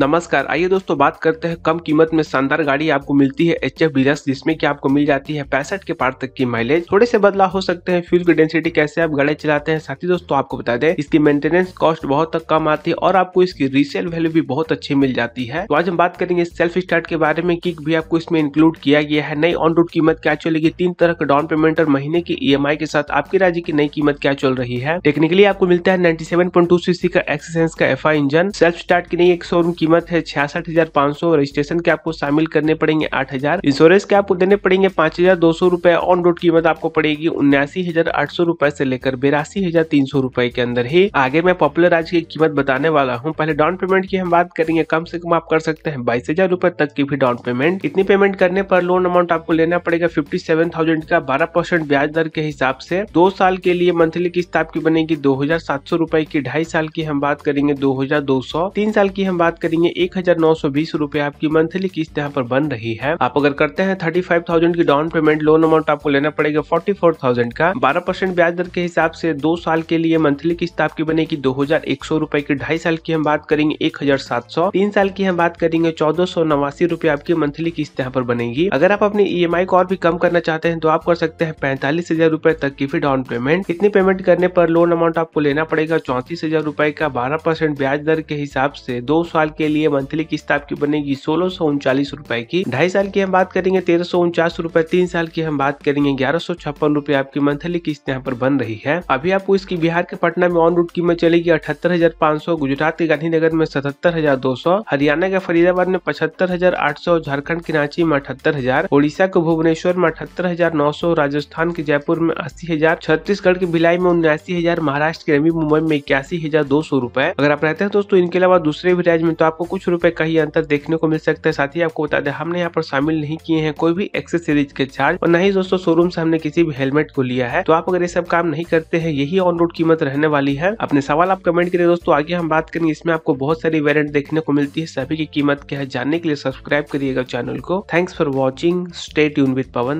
नमस्कार आइए दोस्तों बात करते हैं कम कीमत में शानदार गाड़ी आपको मिलती है एच एफ जिसमें की आपको मिल जाती है पैंसठ के पार तक की माइलेज थोड़े से बदलाव हो सकते हैं फ्यूल की डेंसिटी कैसे आप गाड़ी चलाते हैं साथ ही दोस्तों आपको बता दें इसकी मेंटेनेंस कॉस्ट बहुत तक कम आती है और आपको इसकी रीसेल वैल्यू भी बहुत अच्छी मिल जाती है तो आज हम बात करेंगे सेल्फ स्टार्ट के बारे में किक भी आपको इसमें इंक्लूड किया गया है नई ऑन रोड कीमत क्या चलेगी तीन तरह का डाउन पेमेंट और महीने की ई के साथ आपके राज्य की नई कीमत क्या चल रही है टेक्निकली आपको मिलता है नाइन्टी का एक्सेसेंस का एफ इंजन सेल्फ स्टार्ट की नई एक शोरूम कीमत है छियासठ हजार पाँच सौ रजिस्ट्रेशन के आपको शामिल करने पड़ेंगे आठ हजार इंश्योरेंस के आपको देने पड़ेंगे पाँच हजार दो सौ रुपए ऑन रोड कीमत आपको पड़ेगी उन्यासी हजार आठ सौ रुपए से लेकर बेरासी हजार तीन सौ रुपए के अंदर ही आगे मैं पॉपुलर राज्य की कीमत बताने वाला हूँ पहले डाउन पेमेंट की हम बात करेंगे कम से कम आप कर सकते हैं बाईस हजार रुपए तक की भी डाउन पेमेंट इतनी पेमेंट करने पर लोन अमाउंट आपको लेना पड़ेगा फिफ्टी सेवन थाउजेंड का बारह परसेंट ब्याज दर के हिसाब से दो साल के लिए मंथली किस्त आपकी बनेगी दो हजार सात सौ रुपए की ढाई साल की हम बात करेंगे दो हजार दो सौ तीन साल की हम बात करेंगे करेंगे एक हजार नौ सौ बीस रूपए आपकी मंथली किस्त यहाँ पर बन रही है आप अगर करते हैं थर्टी फाइव थाउजेंड की डाउन पेमेंट लोन अमाउंट आपको लेना पड़ेगा फोर्टी फोर थाउजेंड का बारह परसेंट ब्याज दर के हिसाब से दो साल के लिए मंथली किस्त आपकी बनेगी दो हजार एक सौ रूपए की ढाई साल की हम बात करेंगे एक हजार सात सौ तीन साल की हम बात करेंगे चौदह सौ नवासी रूपए आपकी मंथली किस्त यहाँ पर बनेगी अगर आप अपनी ई e को और भी कम करना चाहते हैं तो आप कर सकते हैं पैंतालीस हजार रूपए तक की फिर डाउन पेमेंट इतनी पेमेंट करने पर लोन अमाउंट आपको लेना पड़ेगा चौंतीस हजार रूपए का बारह परसेंट ब्याज दर के हिसाब से दो साल के के लिए मंथली किस्त आपकी बनेगी सोलह सौ उनचालीस रूपए की ढाई साल की हम बात करेंगे तेरह सौ उनचास रूपए तीन साल की हम बात करेंगे ग्यारह सौ छप्पन रूपए आपकी मंथली किस्त यहाँ पर बन रही है अभी आपको इसकी बिहार के पटना में ऑन रूट कीमत चलेगी अठहत्तर हजार पाँच सौ गुजरात के गांधीनगर में सतहत्तर हजार दो सौ हरियाणा के फरीदाबाद में पचहत्तर हजार आठ सौ झारखंड के रांची में अठहत्तर हजार ओडिशा के भुवनेश्वर में अठहत्तर हजार नौ सौ राजस्थान के जयपुर में अस्सी हजार छत्तीसगढ़ के भिलाई में उन्यासी हजार महाराष्ट्र के रवि मुंबई में इक्यासी हजार दो सौ रूपए अगर आप रहते हैं दोस्तों इनके अलावा दूसरे भी राज्य में तो आपको कुछ रुपए का ही अंतर देखने को मिल सकता है साथ ही आपको बता दें हमने यहाँ पर शामिल नहीं किए हैं कोई भी एक्सेसरीज के चार्ज और न ही दोस्तों शोरूम से हमने किसी भी हेलमेट को लिया है तो आप अगर ये सब काम नहीं करते हैं यही ऑन रोड कीमत रहने वाली है अपने सवाल आप कमेंट करिए दोस्तों आगे हम बात करेंगे इसमें आपको बहुत सारी वेरियंट देखने को मिलती है सभी की कीमत क्या है जानने के लिए सब्सक्राइब करिएगा चैनल को थैंक्स फॉर वॉचिंग स्टेट यून विद पवन